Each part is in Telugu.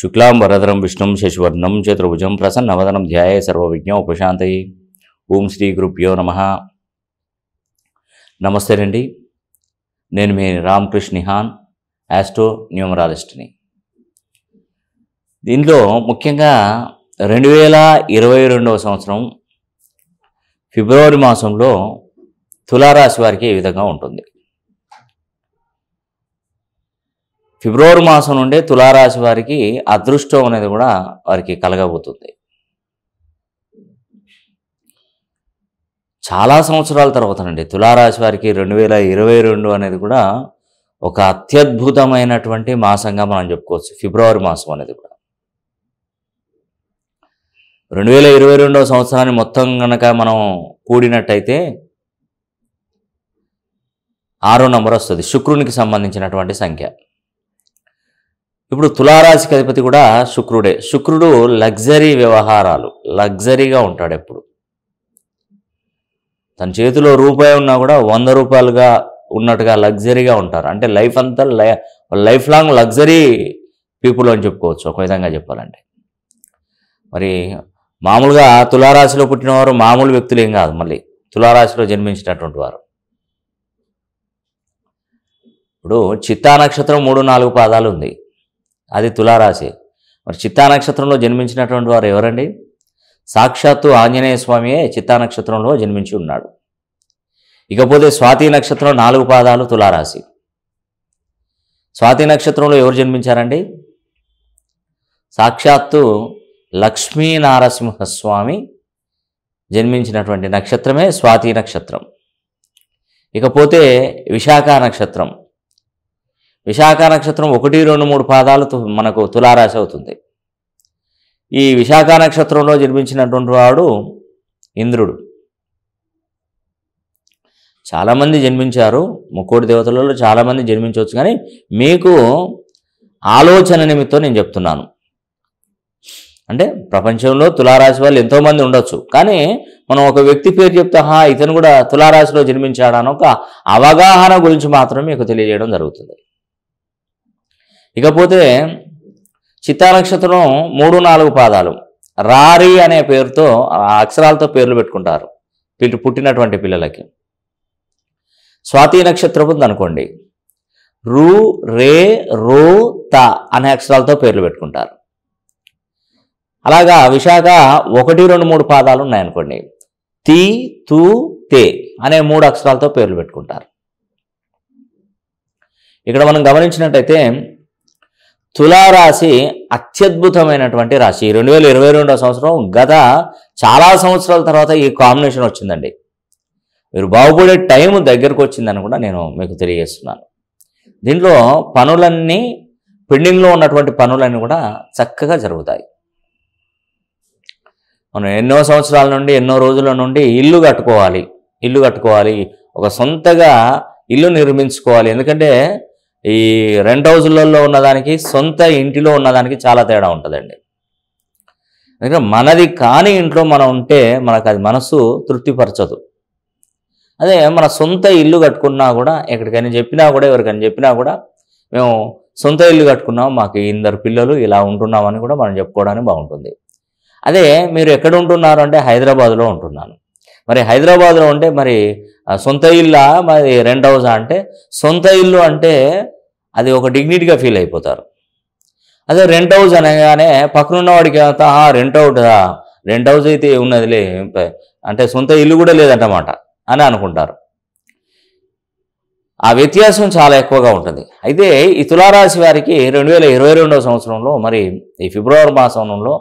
శుక్లాంబరధరం విష్ణుం శశివర్ణం చతుర్భుజం ప్రసన్నవదనం ధ్యాయ సర్వవిజ్ఞ ఉపశాంతయి ఓం శ్రీ గురుభ్యో నమ నమస్తే అండి నేను మీ రామకృష్ణ నిహాన్ యాస్ట్రో న్యూమరాలిస్ట్ని దీనిలో ముఖ్యంగా రెండు వేల ఇరవై రెండవ సంవత్సరం ఫిబ్రవరి మాసంలో తులారాశి వారికి ఈ విధంగా ఉంటుంది ఫిబ్రవరి మాసం నుండే తులారాశి వారికి అదృష్టం అనేది కూడా వారికి కలగబోతుంది చాలా సంవత్సరాల తర్వాతనండి తులారాశి వారికి రెండు వేల ఇరవై రెండు అనేది కూడా ఒక అత్యద్భుతమైనటువంటి మాసంగా మనం చెప్పుకోవచ్చు ఫిబ్రవరి మాసం అనేది కూడా రెండు వేల ఇరవై రెండవ సంవత్సరాన్ని మొత్తం కనుక మనం కూడినట్టయితే ఆరో నంబర్ వస్తుంది శుక్రునికి సంబంధించినటువంటి సంఖ్య ఇప్పుడు తులారాశికి అధిపతి కూడా శుక్రుడే శుక్రుడు లగ్జరీ వ్యవహారాలు లగ్జరీగా ఉంటాడు ఎప్పుడు తన చేతిలో రూపాయి ఉన్నా కూడా వంద రూపాయలుగా ఉన్నట్టుగా లగ్జరీగా ఉంటారు అంటే లైఫ్ అంతా లైఫ్ లాంగ్ లగ్జరీ పీపుల్ అని చెప్పుకోవచ్చు ఒక విధంగా చెప్పాలంటే మరి మామూలుగా తులారాశిలో పుట్టినవారు మామూలు వ్యక్తులు ఏం కాదు మళ్ళీ తులారాశిలో జన్మించినటువంటి వారు ఇప్పుడు చిత్తా నక్షత్రం మూడు నాలుగు పాదాలు ఉంది అది తులారాశి మరి చిత్తా నక్షత్రంలో జన్మించినటువంటి వారు ఎవరండి సాక్షాత్తు ఆంజనేయ స్వామియే చిత్తా నక్షత్రంలో జన్మించి ఉన్నాడు ఇకపోతే స్వాతి నక్షత్రం నాలుగు పాదాలు తులారాశి స్వాతి నక్షత్రంలో ఎవరు జన్మించారండి సాక్షాత్తు లక్ష్మీ నారసింహస్వామి జన్మించినటువంటి నక్షత్రమే స్వాతి నక్షత్రం ఇకపోతే విశాఖ నక్షత్రం విశాఖ నక్షత్రం ఒకటి రెండు మూడు పాదాలు మనకు తులారాశి అవుతుంది ఈ విశాఖ నక్షత్రంలో జన్మించినటువంటి వాడు ఇంద్రుడు చాలామంది జన్మించారు ముక్కోటి దేవతలలో చాలామంది జన్మించవచ్చు కానీ మీకు ఆలోచన నిమిత్తం నేను చెప్తున్నాను అంటే ప్రపంచంలో తులారాశి వాళ్ళు ఎంతోమంది ఉండొచ్చు కానీ మనం ఒక వ్యక్తి పేరు చెప్తే హా ఇతను కూడా తులారాశిలో జన్మించాడని ఒక అవగాహన గురించి మాత్రమే మీకు తెలియజేయడం జరుగుతుంది ఇకపోతే చిత్తానక్షత్రం మూడు నాలుగు పాదాలు రారి అనే పేరుతో అక్షరాలతో పేర్లు పెట్టుకుంటారు వీళ్ళు పుట్టినటువంటి పిల్లలకి స్వాతి నక్షత్రపు అనుకోండి రు రే రో త అనే అక్షరాలతో పేర్లు పెట్టుకుంటారు అలాగా విశాఖ ఒకటి రెండు మూడు పాదాలు ఉన్నాయనుకోండి తి తు తే అనే మూడు అక్షరాలతో పేర్లు పెట్టుకుంటారు ఇక్కడ మనం గమనించినట్టయితే తులారాశి అత్యద్భుతమైనటువంటి రాశి రెండు వేల ఇరవై రెండో సంవత్సరం గత చాలా సంవత్సరాల తర్వాత ఈ కాంబినేషన్ వచ్చిందండి మీరు బాగుపడే టైం దగ్గరకు వచ్చిందని కూడా నేను మీకు తెలియజేస్తున్నాను దీంట్లో పనులన్నీ పెండింగ్లో ఉన్నటువంటి పనులన్నీ కూడా చక్కగా జరుగుతాయి మనం ఎన్నో సంవత్సరాల నుండి ఎన్నో రోజుల నుండి ఇల్లు కట్టుకోవాలి ఇల్లు కట్టుకోవాలి ఒక సొంతగా ఇల్లు నిర్మించుకోవాలి ఎందుకంటే ఈ రెంట్ హౌజులలో ఉన్నదానికి సొంత ఇంటిలో ఉన్నదానికి చాలా తేడా ఉంటుందండి ఎందుకంటే మనది కాని ఇంట్లో మనం ఉంటే మనకు అది మనసు తృప్తిపరచదు అదే మన సొంత ఇల్లు కట్టుకున్నా కూడా ఎక్కడికైనా చెప్పినా కూడా ఎవరికైనా చెప్పినా కూడా మేము సొంత ఇల్లు కట్టుకున్నాం మాకు ఇందరు పిల్లలు ఇలా ఉంటున్నామని కూడా మనం చెప్పుకోవడానికి బాగుంటుంది అదే మీరు ఎక్కడ ఉంటున్నారు అంటే హైదరాబాద్లో ఉంటున్నాను మరి హైదరాబాద్లో ఉంటే మరి సొంత ఇల్లా మరి రెంట్ హౌసా అంటే సొంత ఇల్లు అంటే అది ఒక డిగ్నిటీగా ఫీల్ అయిపోతారు అదే రెంట్ హౌస్ అనగానే పక్కనున్న వాడికి అంత రెంట్ అవుట్ రెంట్ హౌస్ అయితే ఉన్నదిలే అంటే సొంత ఇల్లు కూడా లేదన్నమాట అని అనుకుంటారు ఆ వ్యత్యాసం చాలా ఎక్కువగా ఉంటుంది అయితే ఈ తులారాశి వారికి రెండు వేల ఇరవై రెండవ సంవత్సరంలో మరి ఈ ఫిబ్రవరి మాసంలో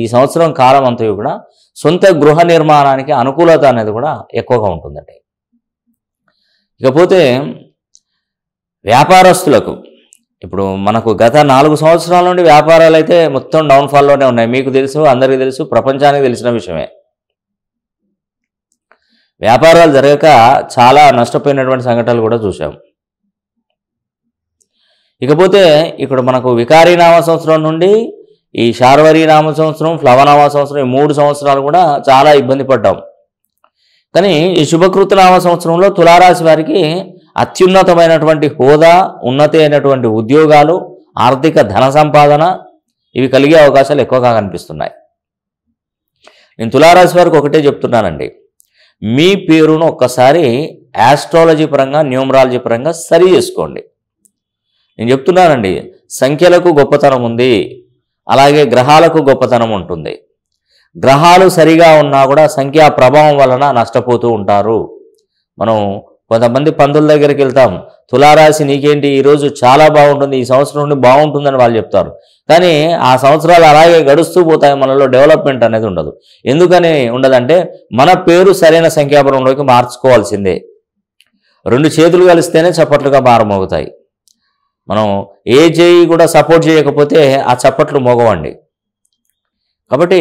ఈ సంవత్సరం కాలం అంతా కూడా సొంత గృహ నిర్మాణానికి అనుకూలత అనేది కూడా ఎక్కువగా ఉంటుందండి ఇకపోతే వ్యాపారస్తులకు ఇప్పుడు మనకు గత నాలుగు సంవత్సరాల నుండి వ్యాపారాలు అయితే మొత్తం డౌన్ఫాల్లోనే ఉన్నాయి మీకు తెలుసు అందరికీ తెలుసు ప్రపంచానికి తెలిసిన విషయమే వ్యాపారాలు జరగక చాలా నష్టపోయినటువంటి సంఘటనలు కూడా చూసాం ఇకపోతే ఇక్కడ మనకు వికారీనామ సంవత్సరం నుండి ఈ శార్వరి నామ సంవత్సరం ఫ్లవనామ సంవత్సరం ఈ మూడు సంవత్సరాలు కూడా చాలా ఇబ్బంది పడ్డాం కానీ ఈ శుభకృత నామ సంవత్సరంలో తులారాశి వారికి అత్యున్నతమైనటువంటి హోదా ఉన్నత అయినటువంటి ఉద్యోగాలు ఆర్థిక ధన సంపాదన ఇవి కలిగే అవకాశాలు ఎక్కువగా కనిపిస్తున్నాయి నేను తులారాశి వారికి ఒకటే చెప్తున్నానండి మీ పేరును ఒక్కసారి యాస్ట్రాలజీ పరంగా న్యూమరాలజీ పరంగా సరి చేసుకోండి నేను చెప్తున్నానండి సంఖ్యలకు గొప్పతనం ఉంది అలాగే గ్రహాలకు గొప్పతనం ఉంటుంది గ్రహాలు సరిగా ఉన్నా కూడా సంఖ్యా ప్రభావం వలన నష్టపోతూ ఉంటారు మనం కొంతమంది పందుల దగ్గరికి వెళ్తాం తులారాశి నీకేంటి ఈరోజు చాలా బాగుంటుంది ఈ సంవత్సరం నుండి బాగుంటుందని వాళ్ళు చెప్తారు కానీ ఆ సంవత్సరాలు అలాగే గడుస్తూ పోతాయి మనలో డెవలప్మెంట్ అనేది ఉండదు ఎందుకని ఉండదంటే మన పేరు సరైన సంఖ్యాపరంలోకి మార్చుకోవాల్సిందే రెండు చేతులు కలిస్తేనే చప్పట్లుగా భారమవుతాయి మనం ఏ చేయి e కూడా సపోర్ట్ చేయకపోతే ఆ చప్పట్లు మోగవండి కాబట్టి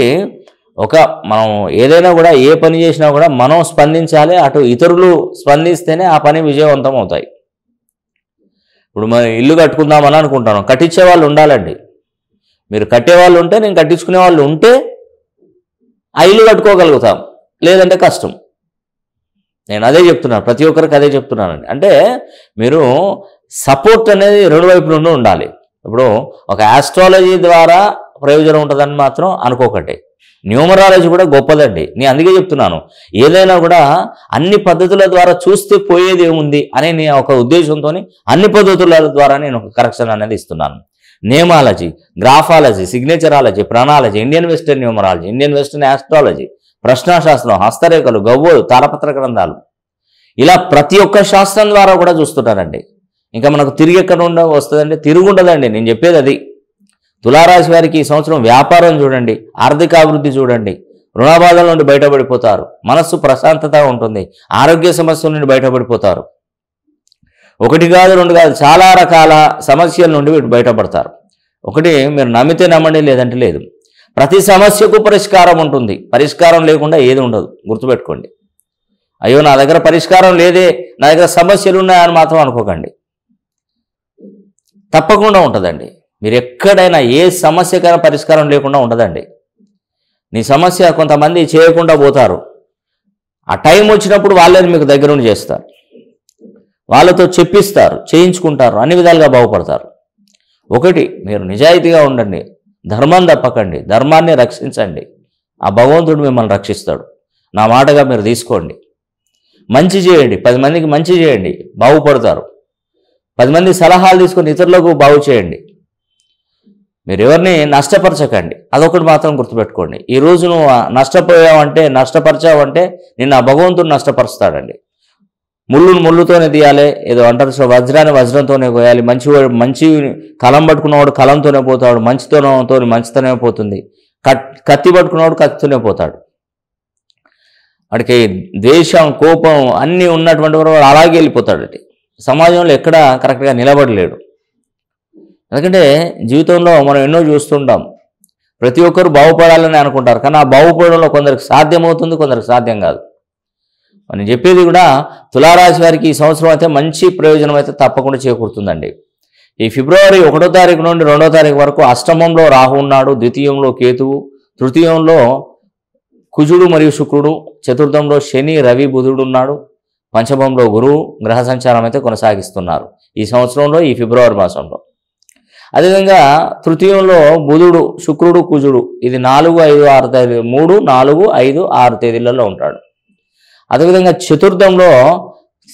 ఒక మనం ఏదైనా కూడా ఏ పని చేసినా కూడా మనం స్పందించాలి అటు ఇతరులు స్పందిస్తేనే ఆ పని విజయవంతం అవుతాయి ఇప్పుడు మనం ఇల్లు కట్టుకుందామని అనుకుంటాను కట్టించే వాళ్ళు ఉండాలండి మీరు కట్టేవాళ్ళు ఉంటే నేను కట్టించుకునే వాళ్ళు ఉంటే ఆ ఇల్లు కట్టుకోగలుగుతాం లేదంటే కష్టం నేను అదే చెప్తున్నాను ప్రతి ఒక్కరికి అదే చెప్తున్నానండి అంటే మీరు సపోర్ట్ అనేది రెండు వైపు నుండి ఉండాలి ఇప్పుడు ఒక ఆస్ట్రాలజీ ద్వారా ప్రయోజనం ఉంటుందని మాత్రం అనుకోకండి న్యూమరాలజీ కూడా గొప్పదండి నేను అందుకే చెప్తున్నాను ఏదైనా కూడా అన్ని పద్ధతుల ద్వారా చూస్తే పోయేది ఏముంది అనే నేను ఒక ఉద్దేశంతో అన్ని పద్ధతుల ద్వారా నేను ఒక కరెక్షన్ అనేది ఇస్తున్నాను నేమాలజీ గ్రాఫాలజీ సిగ్నేచరాలజీ ప్రణాలజీ Indian western numerology Indian western astrology ప్రశ్నాశాస్త్రం హస్తరేఖలు గవ్వలు తారపత్ర గ్రంథాలు ఇలా ప్రతి ఒక్క శాస్త్రం ద్వారా కూడా చూస్తుంటారండి ఇంకా మనకు తిరిగి ఎక్కడ ఉండ వస్తుందంటే తిరుగు ఉండదండి నేను చెప్పేది అది తులారాశి వారికి ఈ సంవత్సరం వ్యాపారం చూడండి ఆర్థిక అభివృద్ధి చూడండి రుణబాధల నుండి బయటపడిపోతారు మనస్సు ప్రశాంతత ఉంటుంది ఆరోగ్య సమస్యల నుండి బయటపడిపోతారు ఒకటి కాదు రెండు కాదు చాలా రకాల సమస్యల నుండి వీటి బయటపడతారు ఒకటి మీరు నమ్మితే నమ్మండి లేదంటే లేదు ప్రతి సమస్యకు పరిష్కారం ఉంటుంది పరిష్కారం లేకుండా ఏది ఉండదు గుర్తుపెట్టుకోండి అయ్యో నా దగ్గర పరిష్కారం లేదే నా దగ్గర సమస్యలు ఉన్నాయని మాత్రం అనుకోకండి తప్పకుండా ఉంటుందండి మీరు ఎక్కడైనా ఏ సమస్యకైనా పరిష్కారం లేకుండా ఉండదండి నీ సమస్య కొంతమంది చేయకుండా పోతారు ఆ టైం వచ్చినప్పుడు వాళ్ళని మీకు దగ్గరుండి చేస్తారు వాళ్ళతో చెప్పిస్తారు చేయించుకుంటారు అన్ని విధాలుగా బాగుపడతారు ఒకటి మీరు నిజాయితీగా ఉండండి ధర్మం తప్పకండి ధర్మాన్ని రక్షించండి ఆ భగవంతుడు మిమ్మల్ని రక్షిస్తాడు నా మాటగా మీరు తీసుకోండి మంచి చేయండి పది మందికి మంచి చేయండి బాగుపడతారు పది మంది సలహాలు తీసుకొని ఇతరులకు బాగు చేయండి మీరు ఎవరిని నష్టపరచకండి అదొకటి మాత్రం గుర్తుపెట్టుకోండి రోజు నువ్వు నష్టపోయావంటే నష్టపరిచావంటే నేను ఆ భగవంతుడు నష్టపరుస్తాడండి ముళ్ళును ముళ్ళుతోనే తీయాలి ఏదో అంటారు సో వజ్రాన్ని వజ్రంతోనే కోయాలి మంచి మంచి కలం పట్టుకున్నవాడు కలంతోనే పోతాడు మంచితోనతో మంచితోనే పోతుంది కత్తి పట్టుకున్నవాడు కత్తితోనే పోతాడు వాడికి ద్వేషం కోపం అన్నీ ఉన్నటువంటి వాడు అలాగే వెళ్ళిపోతాడండి సమాజంలో ఎక్కడా కరెక్ట్గా నిలబడలేడు ఎందుకంటే జీవితంలో మనం ఎన్నో చూస్తుంటాం ప్రతి ఒక్కరు బాగుపడాలని అనుకుంటారు కానీ ఆ బాగుపడంలో కొందరికి సాధ్యమవుతుంది కొందరికి సాధ్యం కాదు మనం చెప్పేది కూడా తులారాశి వారికి ఈ సంవత్సరం అయితే మంచి ప్రయోజనం అయితే తప్పకుండా చేకూరుతుందండి ఈ ఫిబ్రవరి ఒకటో తారీఖు నుండి రెండో తారీఖు వరకు అష్టమంలో రాహు ఉన్నాడు ద్వితీయంలో కేతువు తృతీయంలో కుజుడు మరియు శుక్రుడు చతుర్థంలో శని రవి బుధుడు ఉన్నాడు పంచమంలో గురువు గ్రహ సంచారం అయితే కొనసాగిస్తున్నారు ఈ సంవత్సరంలో ఈ ఫిబ్రవరి మాసంలో అదేవిధంగా తృతీయంలో బుధుడు శుక్రుడు కుజుడు ఇది నాలుగు ఐదు ఆరు తేదీ మూడు నాలుగు ఐదు ఆరు తేదీలలో ఉంటాడు అదేవిధంగా చతుర్థంలో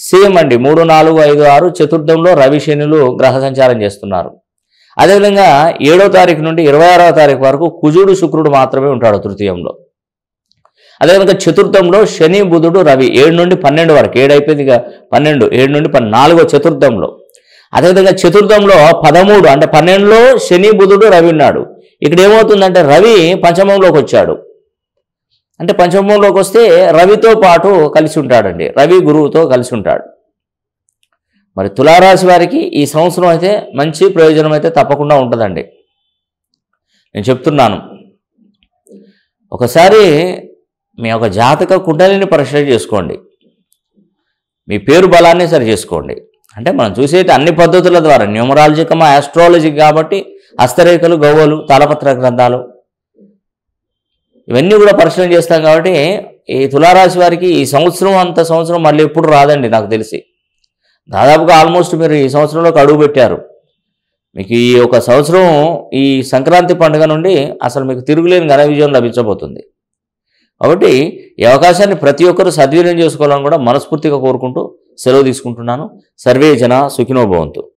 సేమ్ అండి మూడు నాలుగు ఐదు ఆరు చతుర్థంలో రవి శనులు గ్రహ సంచారం చేస్తున్నారు అదేవిధంగా ఏడో తారీఖు నుండి ఇరవై ఆరో తారీఖు వరకు కుజుడు శుక్రుడు మాత్రమే ఉంటాడు తృతీయంలో అదేవిధంగా చతుర్థంలో శని బుధుడు రవి ఏడు నుండి పన్నెండు వరకు ఏడు అయిపోయింది ఇక పన్నెండు ఏడు నుండి నాలుగో చతుర్థంలో అదేవిధంగా చతుర్థంలో పదమూడు అంటే పన్నెండులో శని బుధుడు రవి ఉన్నాడు ఇక్కడ ఏమవుతుందంటే రవి పంచమంలోకి వచ్చాడు అంటే పంచమంలోకి వస్తే రవితో పాటు కలిసి ఉంటాడండి రవి గురువుతో కలిసి ఉంటాడు మరి తులారాశి వారికి ఈ సంవత్సరం అయితే మంచి ప్రయోజనం అయితే తప్పకుండా ఉంటుందండి నేను చెప్తున్నాను ఒకసారి మీ యొక్క జాతక కుండలిని పరిశీలన చేసుకోండి మీ పేరు బలాన్ని సరి చేసుకోండి అంటే మనం చూసేది అన్ని పద్ధతుల ద్వారా న్యూమరాలజికమా ఆస్ట్రాలజీ కాబట్టి హస్తరేఖలు గవ్వలు తాళపత్ర గ్రంథాలు ఇవన్నీ కూడా పరిశీలన చేస్తాం కాబట్టి ఈ తులారాశి వారికి ఈ సంవత్సరం అంత సంవత్సరం మళ్ళీ ఎప్పుడు రాదండి నాకు తెలిసి దాదాపుగా ఆల్మోస్ట్ మీరు ఈ సంవత్సరంలోకి అడుగు పెట్టారు మీకు ఈ ఒక సంవత్సరం ఈ సంక్రాంతి పండుగ నుండి అసలు మీకు తిరుగులేని ఘన విజయం లభించబోతుంది కాబట్టి ఈ అవకాశాన్ని ప్రతి ఒక్కరూ సద్వినియోగం చేసుకోవాలని కూడా మనస్ఫూర్తిగా కోరుకుంటూ సెలవు తీసుకుంటున్నాను సర్వే జన సుఖినోభవంతు